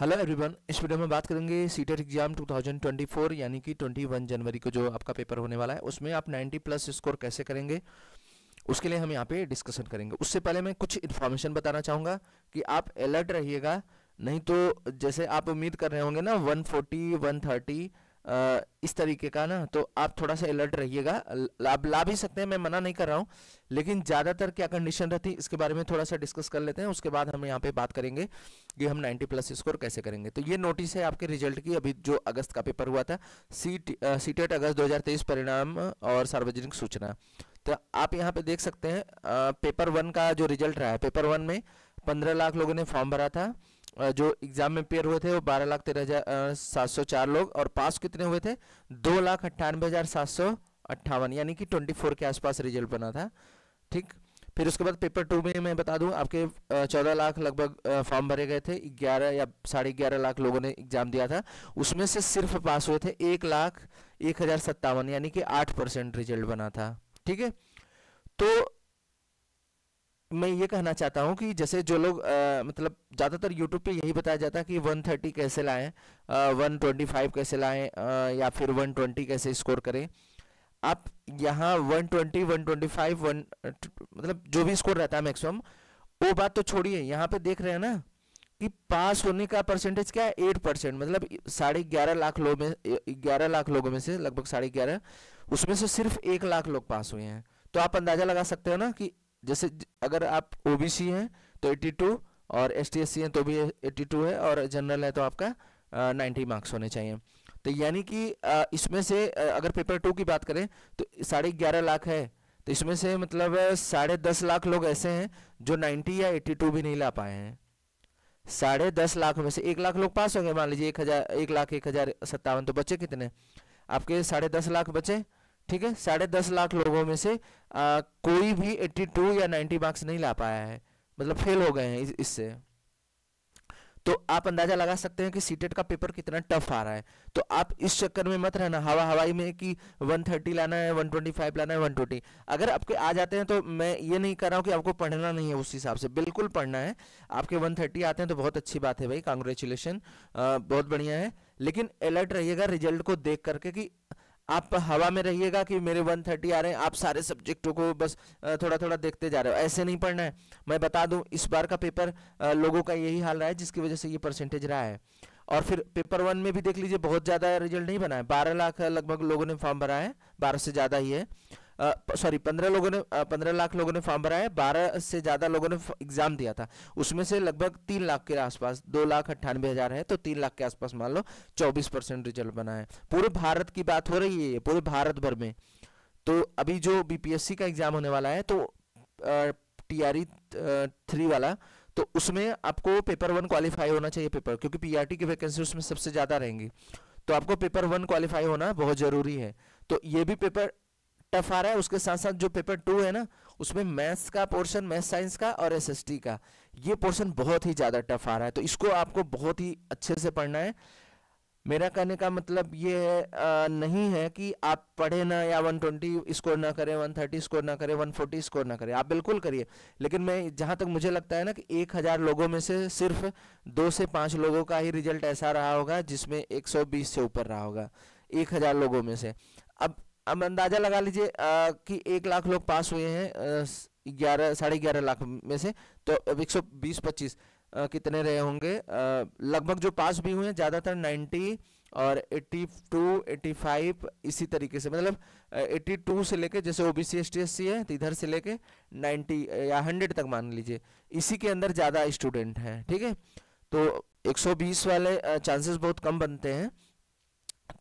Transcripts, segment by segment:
hello everyone इस video में बात करेंगे सीटेट एग्जाम 2024 यानी कि 21 जनवरी को जो आपका पेपर होने वाला है उसमें आप 90 प्लस स्कोर कैसे करेंगे उसके लिए हम यहाँ पे डिस्कशन करेंगे उससे पहले मैं कुछ इन्फॉर्मेशन बताना चाहूँगा कि आप अलर्ट रहिएगा नहीं तो जैसे आप उम्मीद कर रहे होंगे ना वन फोर्टी इस तरीके का ना तो आप थोड़ा सा अलर्ट रहिएगा आप ला भी सकते हैं मैं मना नहीं कर रहा हूँ लेकिन ज़्यादातर क्या कंडीशन रहती है इसके बारे में थोड़ा सा डिस्कस कर लेते हैं उसके बाद हम यहाँ पे बात करेंगे कि हम 90 प्लस स्कोर कैसे करेंगे तो ये नोटिस है आपके रिजल्ट की अभी जो अगस्त का पेपर हुआ था सीट सीटेट अगस्त दो परिणाम और सार्वजनिक सूचना तो आप यहाँ पे देख सकते हैं पेपर वन का जो रिजल्ट रहा है पेपर वन में पंद्रह लाख लोगों ने फॉर्म भरा था जो एग्जाम में पेयर हुए थे वो बारह लाख तेरह हजार सात सौ चार लोग और पास कितने हुए थे दो लाख अट्ठानवे हजार सात सौ अट्ठावन यानी कि ट्वेंटी फोर के आसपास रिजल्ट बना था ठीक फिर उसके बाद पेपर टू में मैं बता दूं आपके चौदह लाख लगभग फॉर्म भरे गए थे ग्यारह या साढ़े ग्यारह लाख लोगों ने एग्जाम दिया था उसमें से सिर्फ पास हुए थे एक लाख एक हजार सत्तावन यानी कि आठ परसेंट रिजल्ट बना था ठीक है तो मैं ये कहना चाहता हूँ कि जैसे जो लोग मतलब ज़्यादातर यूट्यूब पे यही बताया जाता है कि 130 कैसे लाएं 125 कैसे लाएं या फिर 120 कैसे स्कोर करें आप यहाँ 120 125 वन मतलब जो भी स्कोर रहता है मैक्सिमम वो बात तो छोड़िए यहाँ पे देख रहे हैं ना कि पास होने का परसेंटेज क्या है एट परसेंट मतलब साढ़े ग्यारह लाख लोग में ग्यारह लाख लोगों में से लगभग साढ़े ग्यारह उसमें से सिर्फ एक लाख लोग पास हुए हैं तो आप अंदाजा लगा सकते हो ना कि जैसे अगर आप ओबीसी हैं तो 82 और एस टी हैं तो भी 82 है और जनरल है तो आपका आ, 90 मार्क्स होने चाहिए तो यानी कि इसमें से अगर पेपर टू की बात करें तो साढ़े ग्यारह लाख है तो इसमें से मतलब साढ़े दस लाख लोग ऐसे हैं जो 90 या 82 भी नहीं ला पाए हैं साढ़े दस लाख में से एक लाख लोग पास होंगे मान लीजिए एक हज़ार एक लाख एक हज़ार सत्तावन तो बचे कितने आपके साढ़े दस लाख बचे ठीक है साढ़े दस लाख लोगों में से आ, कोई भी 82 या 90 मार्क्स नहीं ला पाया है मतलब फेल हो गए हैं इससे तो आप अंदाजा लगा सकते हैं कि सीटेट e का पेपर कितना टफ आ रहा है तो आप इस चक्कर में मत रहना हवा हवाई में कि 130 लाना है 125 लाना है 120 अगर आपके आ जाते हैं तो मैं ये नहीं कर रहा हूँ कि आपको पढ़ना नहीं है उस हिसाब से बिल्कुल पढ़ना है आपके 130 आते हैं तो बहुत अच्छी बात है भाई कॉन्ग्रेचुलेसन बहुत बढ़िया है लेकिन अलर्ट रहिएगा रिजल्ट को देख करके कि आप हवा में रहिएगा कि मेरे 130 आ रहे हैं आप सारे सब्जेक्टों को बस थोड़ा थोड़ा देखते जा रहे हो ऐसे नहीं पढ़ना है मैं बता दूं इस बार का पेपर लोगों का यही हाल रहा है जिसकी वजह से ये परसेंटेज रहा है और फिर पेपर वन में भी देख लीजिए बहुत ज़्यादा रिजल्ट नहीं बना है बारह लाख लगभग लोगों ने फॉर्म भरा है बारह से ज़्यादा ही है सॉरी पंद्रह लोगों ने पंद्रह लाख लोगों ने फॉर्म भराया बारह से ज़्यादा लोगों ने एग्जाम दिया था उसमें से लगभग तीन लाख के आसपास दो लाख अट्ठानबे हज़ार है तो तीन लाख के आसपास मान लो चौबीस परसेंट रिजल्ट बना है पूरे भारत की बात हो रही है पूरे भारत भर में तो अभी जो बीपीएससी का एग्ज़ाम होने वाला है तो टी आर थ्री वाला तो उसमें आपको पेपर वन क्वालिफाई होना चाहिए पेपर क्योंकि पीआरटी e की वैकेंसी उसमें सबसे ज़्यादा रहेंगी तो आपको पेपर वन क्वालिफाई होना बहुत ज़रूरी है तो ये भी पेपर टफ आ रहा है उसके साथ साथ जो पेपर टू है ना उसमें मैथ्स का पोर्शन मैथ साइंस का और एसएसटी का ये पोर्शन बहुत ही ज़्यादा टफ आ रहा है तो इसको आपको बहुत ही अच्छे से पढ़ना है मेरा कहने का मतलब ये है आ, नहीं है कि आप पढ़े ना या 120 स्कोर ना करें 130 स्कोर ना करें 140 स्कोर ना करें आप बिल्कुल करिए लेकिन मैं जहाँ तक मुझे लगता है ना कि एक हज़ार लोगों में से सिर्फ दो से पाँच लोगों का ही रिजल्ट ऐसा रहा होगा जिसमें 120 से ऊपर रहा होगा एक हज़ार लोगों में से अब अब अंदाज़ा लगा लीजिए कि एक लाख लोग पास हुए हैं ग्यारह साढ़े ग्यारह लाख में से तो अब एक सौ बीस पच्चीस कितने रहे होंगे लगभग जो पास भी हुए हैं ज़्यादातर नाइन्टी और एट्टी टू एट्टी फाइव इसी तरीके से मतलब एट्टी टू से लेके जैसे O B C S T S C है तो इधर से लेके नाइन्टी या हंड्रेड तक मान लीजिए इसी के अंदर ज़्यादा स्टूडेंट हैं ठीक है तो एक सौ बीस वाले चांसेस बहुत कम बनते हैं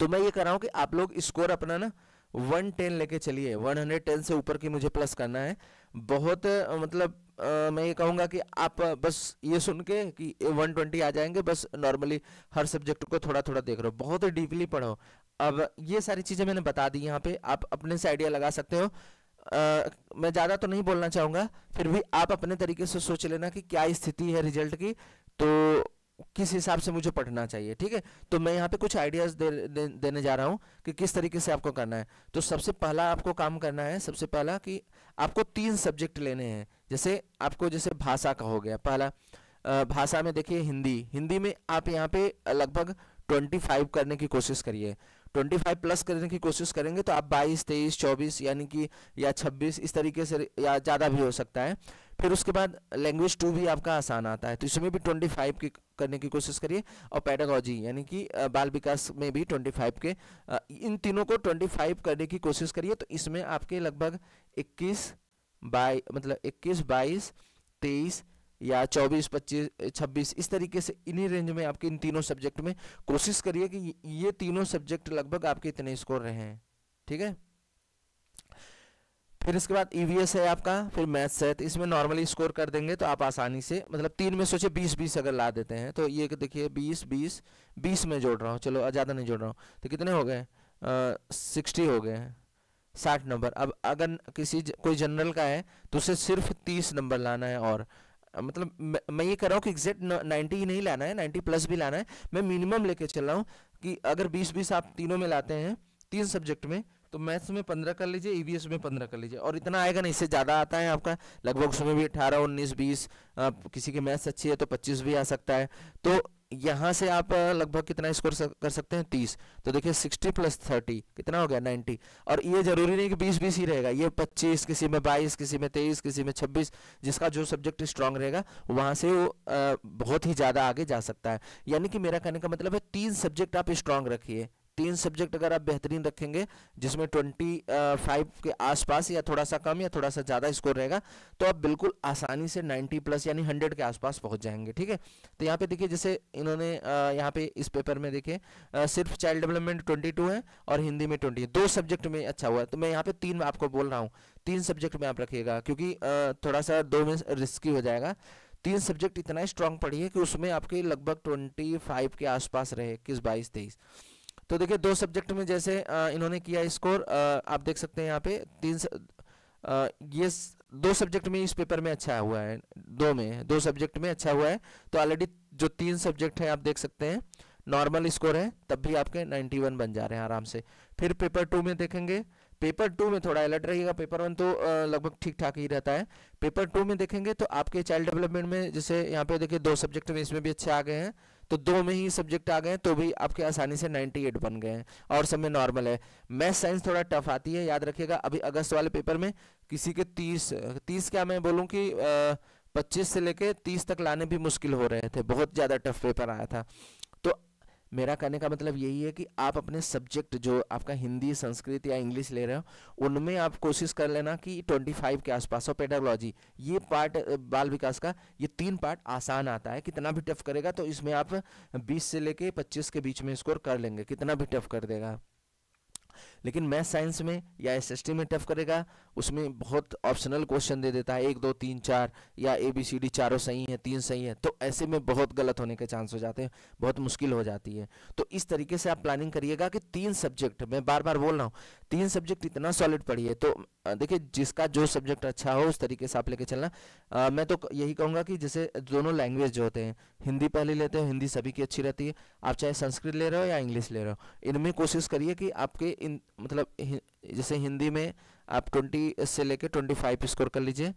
तो मैं ये कर रहा हूँ कि आप लोग स्कोर अपना ना वन टेन लेके चलिए वन हंड्रेड टेन से ऊपर की मुझे प्लस करना है बहुत मतलब आ, मैं ये कहूँगा कि आप बस ये सुन के कि वन ट्वेंटी आ जाएंगे बस नॉर्मली हर सब्जेक्ट को थोड़ा थोड़ा देख रहे हो बहुत डीपली पढ़ो अब ये सारी चीज़ें मैंने बता दी यहाँ पे आप अपने से आइडिया लगा सकते हो आ, मैं ज़्यादा तो नहीं बोलना चाहूँगा फिर भी आप अपने तरीके से सोच लेना कि क्या स्थिति है रिजल्ट की तो किस हिसाब से मुझे पढ़ना चाहिए ठीक है तो मैं यहाँ पे कुछ आइडियाज़ दे, दे, देने जा रहा हूँ कि किस तरीके से आपको करना है तो सबसे पहला आपको काम करना है सबसे पहला कि आपको तीन सब्जेक्ट लेने हैं जैसे आपको जैसे भाषा का हो गया पहला भाषा में देखिए हिंदी हिंदी में आप यहाँ पे लगभग 25 करने की कोशिश करिए 25 प्लस करने की कोशिश करेंगे तो आप 22, 23, 24 यानी कि या 26 इस तरीके से या ज़्यादा भी हो सकता है फिर उसके बाद लैंग्वेज टू भी आपका आसान आता है तो इसमें भी ट्वेंटी फाइव की करने की कोशिश करिए और पैडागोजी यानी कि बाल विकास में भी ट्वेंटी फाइव के इन तीनों को ट्वेंटी फाइव करने की कोशिश करिए तो इसमें आपके लगभग इक्कीस बाई मतलब इक्कीस बाईस तेईस या चौबीस पच्चीस छब्बीस इस तरीके से इन्हीं रेंज में आपके इन तीनों सब्जेक्ट में कोशिश करिए कि ये तीनों सब्जेक्ट लगभग आपके इतने स्कोर रहे हैं ठीक है फिर इसके बाद ई e है आपका फिर मैथ्स है तो इसमें नॉर्मली स्कोर कर देंगे तो आप आसानी से मतलब तीन में सोचिए बीस बीस अगर ला देते हैं तो ये देखिए बीस बीस बीस में जोड़ रहा हूँ चलो ज़्यादा नहीं जोड़ रहा हूँ तो कितने हो गए सिक्सटी हो गए हैं साठ नंबर अब अगर किसी ज, कोई जनरल का है तो उसे सिर्फ तीस नंबर लाना है और मतलब मैं, मैं ये कर रहा हूँ कि एग्जैक्ट नाइन्टी ही नहीं लाना है नाइन्टी प्लस भी लाना है मैं मिनिमम लेके चल रहा हूँ कि अगर बीस बीस आप तीनों में लाते हैं तीन सब्जेक्ट में तो मैथ्स में पंद्रह कर लीजिए ईवीएस e में पंद्रह कर लीजिए और इतना आएगा नहीं इससे ज़्यादा आता है आपका लगभग उसमें भी अठारह उन्नीस बीस किसी की मैथ्स अच्छी है तो पच्चीस भी आ सकता है तो यहाँ से आप लगभग कितना स्कोर कर सकते हैं तीस तो देखिए सिक्सटी प्लस थर्टी कितना हो गया नाइन्टी और ये जरूरी नहीं कि बीस बीस ही रहेगा ये पच्चीस किसी में बाईस किसी में तेईस किसी में छब्बीस जिसका जो सब्जेक्ट स्ट्रांग रहेगा वहाँ से वो बहुत ही ज़्यादा आगे जा सकता है यानी कि मेरा कहने का मतलब है तीन सब्जेक्ट आप स्ट्रांग रखिए तीन सब्जेक्ट अगर आप बेहतरीन रखेंगे जिसमें ट्वेंटी फाइव के आसपास या थोड़ा सा कम या थोड़ा सा ज़्यादा स्कोर रहेगा तो आप बिल्कुल आसानी से नाइन्टी प्लस यानी हंड्रेड के आसपास पहुंच जाएंगे ठीक है तो यहाँ पे देखिए जैसे इन्होंने यहाँ पे इस पेपर में देखे सिर्फ चाइल्ड डेवलपमेंट ट्वेंटी टू है और हिंदी में ट्वेंटी दो सब्जेक्ट में अच्छा हुआ है तो मैं यहाँ पे तीन आपको बोल रहा हूँ तीन सब्जेक्ट में आप रखिएगा क्योंकि थोड़ा सा दो में रिस्की हो जाएगा तीन सब्जेक्ट इतना स्ट्रांग पढ़िए कि उसमें आपके लगभग ट्वेंटी फाइव के आसपास रहे किस बाईस तेईस तो देखिए दो सब्जेक्ट में जैसे इन्होंने किया स्कोर आप देख सकते हैं यहाँ पे तीन ये दो सब्जेक्ट में इस पेपर में अच्छा हुआ है दो में दो सब्जेक्ट में अच्छा हुआ है तो ऑलरेडी जो तीन सब्जेक्ट हैं आप देख सकते हैं नॉर्मल स्कोर है तब भी आपके 91 बन जा रहे हैं आराम से फिर पेपर टू में देखेंगे पेपर टू में थोड़ा अलर्ट रहेगा पेपर वन तो लगभग ठीक ठाक ही रहता है पेपर टू में देखेंगे तो आपके चाइल्ड डेवलपमेंट में जैसे यहाँ पे देखिए दो सब्जेक्ट में इसमें भी अच्छे आ गए हैं तो दो में ही सब्जेक्ट आ गए तो भी आपके आसानी से 98 बन गए हैं और सब में नॉर्मल है मैथ साइंस थोड़ा टफ आती है याद रखिएगा अभी अगस्त वाले पेपर में किसी के 30 30 क्या मैं बोलूँ कि आ, 25 से लेके 30 तक लाने भी मुश्किल हो रहे थे बहुत ज़्यादा टफ पेपर आया था मेरा कहने का मतलब यही है कि आप अपने सब्जेक्ट जो आपका हिंदी संस्कृत या इंग्लिश ले रहे हो उनमें आप कोशिश कर लेना कि 25 के आसपास हो पेडागोलॉजी ये पार्ट बाल विकास का ये तीन पार्ट आसान आता है कितना भी टफ करेगा तो इसमें आप 20 से लेके 25 के बीच में स्कोर कर लेंगे कितना भी टफ कर देगा लेकिन मैथ साइंस में या एस एस में टफ करेगा उसमें बहुत ऑप्शनल क्वेश्चन दे देता है एक दो तीन चार या ए बी सी डी चारों सही हैं तीन सही हैं तो ऐसे में बहुत गलत होने के चांस हो जाते हैं बहुत मुश्किल हो जाती है तो इस तरीके से आप प्लानिंग करिएगा कि तीन सब्जेक्ट मैं बार बार बोल रहा हूँ तीन सब्जेक्ट इतना सॉलिड पढ़िए तो देखिए जिसका जो सब्जेक्ट अच्छा हो उस तरीके से आप लेके चलना आ, मैं तो यही कहूँगा कि जैसे दोनों लैंग्वेज जो होते हैं हिंदी पहले लेते हो हिंदी सभी की अच्छी रहती है आप चाहे संस्कृत ले रहे हो या इंग्लिश ले रहे हो इनमें कोशिश करिए कि आपके इन मतलब जैसे हिंदी में आप 20 से लेके 25 स्कोर कर लीजिए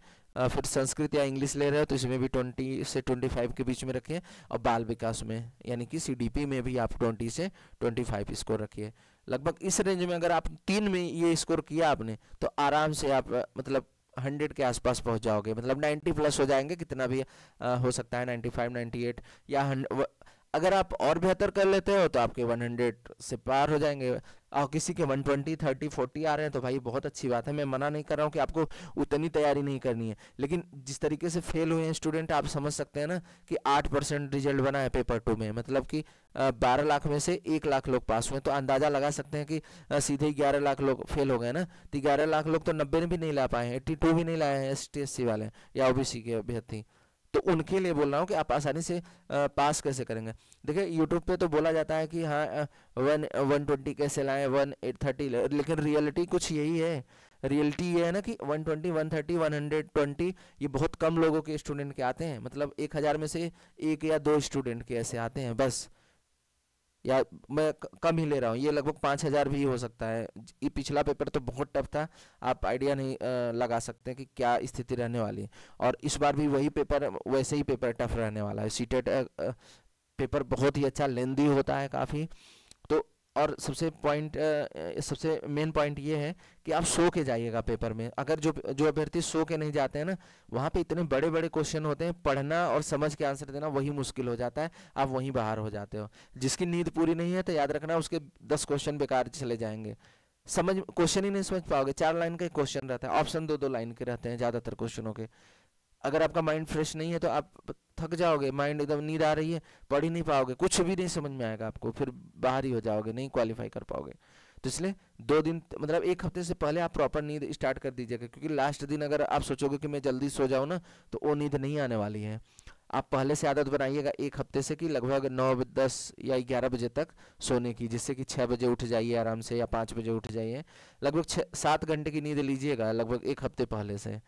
फिर संस्कृत या इंग्लिश ले रहे हो तो इसमें भी 20 से 25 के बीच में रखिए और बाल विकास में यानी कि सीडीपी में भी आप 20 से 25 स्कोर रखिए लगभग इस रेंज में अगर आप तीन में ये स्कोर किया आपने तो आराम से आप मतलब हंड्रेड के आसपास पहुंच जाओगे मतलब नाइन्टी प्लस हो जाएंगे कितना भी आ, हो सकता है नाइन्टी फाइव नाइन्टी एट या अगर आप और बेहतर कर लेते हो तो आपके 100 से पार हो जाएंगे और किसी के 120, 30, 40 आ रहे हैं तो भाई बहुत अच्छी बात है मैं मना नहीं कर रहा हूँ कि आपको उतनी तैयारी नहीं करनी है लेकिन जिस तरीके से फेल हुए हैं स्टूडेंट आप समझ सकते हैं ना कि 8 परसेंट रिजल्ट बना है पेपर टू में मतलब कि 12 लाख में से एक लाख लोग पास हुए तो अंदाज़ा लगा सकते हैं कि सीधे ग्यारह लाख लोग फेल हो गए ना तो ग्यारह लाख लोग तो नब्बे भी नहीं ला पाए हैं एट्टी भी नहीं लाए हैं एस वाले या ओ के अभ्यर्थी तो उनके लिए बोल रहा हूँ कि आप आसानी से पास कैसे करेंगे देखिए यूट्यूब पे तो बोला जाता है कि हाँ वन वन ट्वेंटी कैसे लाएँ वन एट थर्टी लेकिन रियलिटी कुछ यही है रियलिटी ये है ना कि one one twenty thirty one hundred twenty ये बहुत कम लोगों के स्टूडेंट के आते हैं मतलब एक हज़ार में से एक या दो स्टूडेंट के ऐसे आते हैं बस या मैं कम ही ले रहा हूँ ये लगभग पाँच हज़ार भी हो सकता है ये पिछला पेपर तो बहुत टफ था आप आइडिया नहीं लगा सकते कि क्या स्थिति रहने वाली है और इस बार भी वही पेपर वैसे ही पेपर टफ रहने वाला है सीटेट पेपर बहुत ही अच्छा लेंदी होता है काफ़ी और सबसे पॉइंट सबसे मेन पॉइंट ये है कि आप सो के जाइएगा पेपर में अगर जो जो अभ्यर्थी सो के नहीं जाते हैं ना वहाँ पे इतने बड़े बड़े क्वेश्चन होते हैं पढ़ना और समझ के आंसर देना वही मुश्किल हो जाता है आप वहीं बाहर हो जाते हो जिसकी नींद पूरी नहीं है तो याद रखना उसके दस क्वेश्चन बेकार चले जाएंगे समझ क्वेश्चन ही नहीं समझ पाओगे चार लाइन का क्वेश्चन रहता है ऑप्शन दो दो लाइन के रहते हैं ज़्यादातर क्वेश्चनों के अगर आपका माइंड फ्रेश नहीं है तो आप थक जाओगे माइंड एकदम नींद आ रही है पढ़ ही नहीं पाओगे कुछ भी नहीं समझ में आएगा आपको फिर बाहर ही हो जाओगे नहीं क्वालिफाई कर पाओगे तो इसलिए दो दिन मतलब एक हफ्ते से पहले आप प्रॉपर नींद स्टार्ट कर दीजिएगा क्योंकि लास्ट दिन अगर आप सोचोगे कि मैं जल्दी सो जाऊँ ना तो वो नींद नहीं आने वाली है आप पहले से आदत बनाइएगा एक हफ्ते से कि लगभग नौ दस या ग्यारह बजे तक सोने की जिससे कि छः बजे उठ जाइए आराम से या पाँच बजे उठ जाइए लगभग छः सात घंटे की नींद लीजिएगा लगभग एक हफ्ते पहले से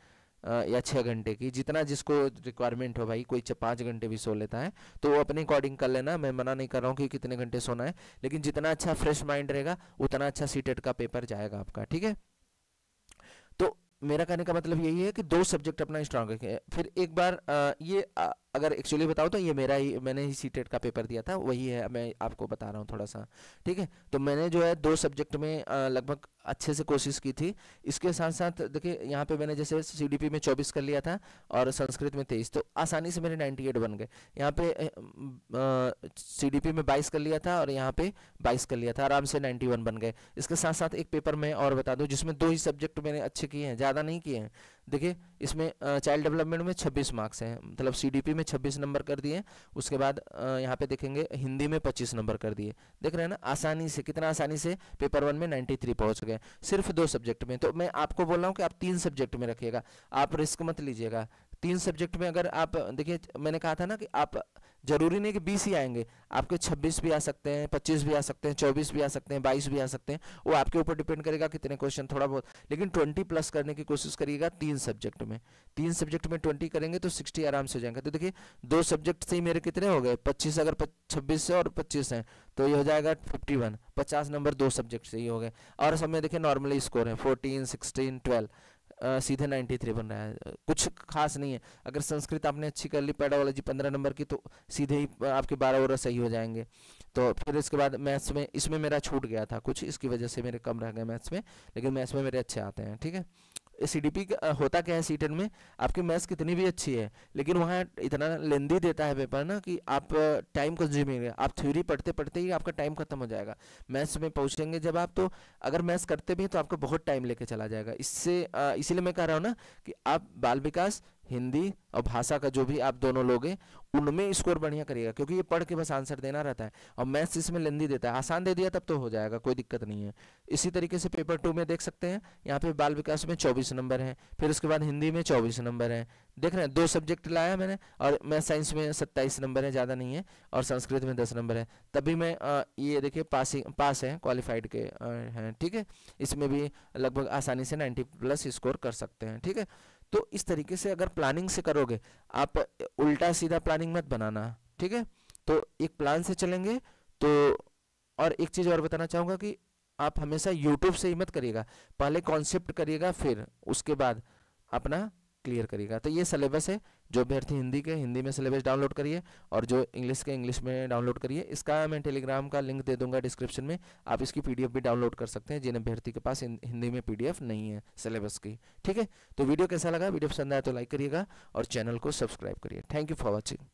या छः घंटे की जितना जिसको रिक्वायरमेंट हो भाई कोई पाँच घंटे भी सो लेता है तो वो अपने अकॉर्डिंग कर लेना मैं मना नहीं कर रहा हूँ कि कितने घंटे सोना है लेकिन जितना अच्छा फ्रेश माइंड रहेगा उतना अच्छा सीटेट का पेपर जाएगा आपका ठीक है तो मेरा कहने का मतलब यही है कि दो सब्जेक्ट अपना स्ट्रांग रखें फिर एक बार आ, ये आ, अगर एक्चुअली बताओ तो ये मेरा ही मैंने ही सी e का पेपर दिया था वही है मैं आपको बता रहा हूँ थोड़ा सा ठीक है तो मैंने जो है दो सब्जेक्ट में लगभग अच्छे से कोशिश की थी इसके साथ साथ देखिए यहाँ पे मैंने जैसे सी में 24 कर लिया था और संस्कृत में 23 तो आसानी से मेरे 98 बन गए यहाँ पे सी में बाईस कर लिया था और यहाँ पे बाईस कर लिया था आराम से नाइन्टी बन गए इसके साथ साथ एक पेपर मैं और बता दूँ जिसमें दो ही सब्जेक्ट मैंने अच्छे किए हैं ज़्यादा नहीं किए हैं देखिए इसमें चाइल्ड डेवलपमेंट में 26 मार्क्स हैं मतलब सीडीपी में 26 नंबर कर दिए उसके बाद यहाँ पे देखेंगे हिंदी में 25 नंबर कर दिए देख रहे हैं ना आसानी से कितना आसानी से पेपर वन में 93 पहुँच गए सिर्फ दो सब्जेक्ट में तो मैं आपको बोल रहा हूँ कि आप तीन सब्जेक्ट में रखिएगा आप रिस्क मत लीजिएगा तीन सब्जेक्ट में अगर आप देखिए मैंने कहा था ना कि आप जरूरी नहीं कि बीस ही आएंगे आपके छब्बीस भी आ सकते हैं पच्चीस भी आ सकते हैं चौबीस भी आ सकते हैं बाईस भी आ सकते हैं वो आपके ऊपर डिपेंड करेगा कितने क्वेश्चन थोड़ा बहुत लेकिन ट्वेंटी प्लस करने की कोशिश करिएगा तीन सब्जेक्ट में तीन सब्जेक्ट में ट्वेंटी करेंगे तो सिक्सटी आराम से हो जाएंगे तो देखिए दो सब्जेक्ट से ही मेरे कितने हो गए पच्चीस अगर छब्बीस है और पच्चीस हैं तो ये हो जाएगा फिफ्टी वन पचास नंबर दो सब्जेक्ट से ही हो गए और सब में देखिए नॉर्मली स्कोर है फोर्टीन सिक्सटीन ट्वेल्व सीधे सीधे 93 बन रहा है कुछ खास नहीं है अगर संस्कृत आपने अच्छी कर ली पैडावोलॉजी पंद्रह नंबर की तो सीधे ही आपके बारह ओवर सही हो जाएंगे तो फिर इसके बाद मैथ्स में इसमें मेरा छूट गया था कुछ इसकी वजह से मेरे कम रह गए मैथ्स में लेकिन मैथ्स में मेरे अच्छे आते हैं ठीक है सीडीपी होता क्या है सी में आपकी मैथ्स कितनी भी अच्छी है लेकिन वहाँ इतना लेंदी देता है पेपर ना कि आप टाइम कंज्यूमिंग है आप थ्योरी पढ़ते पढ़ते ही आपका टाइम खत्म हो जाएगा मैथ्स में पहुँचेंगे जब आप तो अगर मैथ्स करते भी हैं तो आपको बहुत टाइम लेके चला जाएगा इससे इसीलिए मैं कह रहा हूँ ना कि आप बाल विकास हिंदी और भाषा का जो भी आप दोनों लोग हैं उनमें स्कोर बढ़िया करिएगा क्योंकि ये पढ़ के बस आंसर देना रहता है और मैथ्स इसमें लेंदी देता है आसान दे दिया तब तो हो जाएगा कोई दिक्कत नहीं है इसी तरीके से पेपर टू में देख सकते हैं यहाँ पे बाल विकास में चौबीस नंबर है फिर उसके बाद हिंदी में चौबीस नंबर है देख रहे हैं दो सब्जेक्ट लाया मैंने और मैथ साइंस में सत्ताईस नंबर है ज़्यादा नहीं है और संस्कृत में दस नंबर है तभी मैं ये देखिए पासिंग पास है क्वालिफाइड के हैं ठीक है इसमें भी लगभग आसानी से नाइन्टी प्लस स्कोर कर सकते हैं ठीक है तो इस तरीके से अगर प्लानिंग से करोगे आप उल्टा सीधा प्लानिंग मत बनाना ठीक है तो एक प्लान से चलेंगे तो और एक चीज़ और बताना चाहूँगा कि आप हमेशा यूट्यूब से ही मत करिएगा पहले कॉन्सेप्ट करिएगा फिर उसके बाद अपना क्लियर करिएगा तो ये सिलेबस है जो अभ्यर्थी हिंदी के हिंदी में सिलेबस डाउनलोड करिए और जो इंग्लिश के इंग्लिश में डाउनलोड करिए इसका मैं टेलीग्राम का लिंक दे दूंगा डिस्क्रिप्शन में आप इसकी पीडीएफ भी डाउनलोड कर सकते हैं जिन अभ्यर्थी के पास हिंदी में पीडीएफ नहीं है सिलेबस की ठीक है तो वीडियो कैसा लगा वीडियो पसंद आया तो लाइक करिएगा और चैनल को सब्सक्राइब करिए थैंक यू फॉर वॉचिंग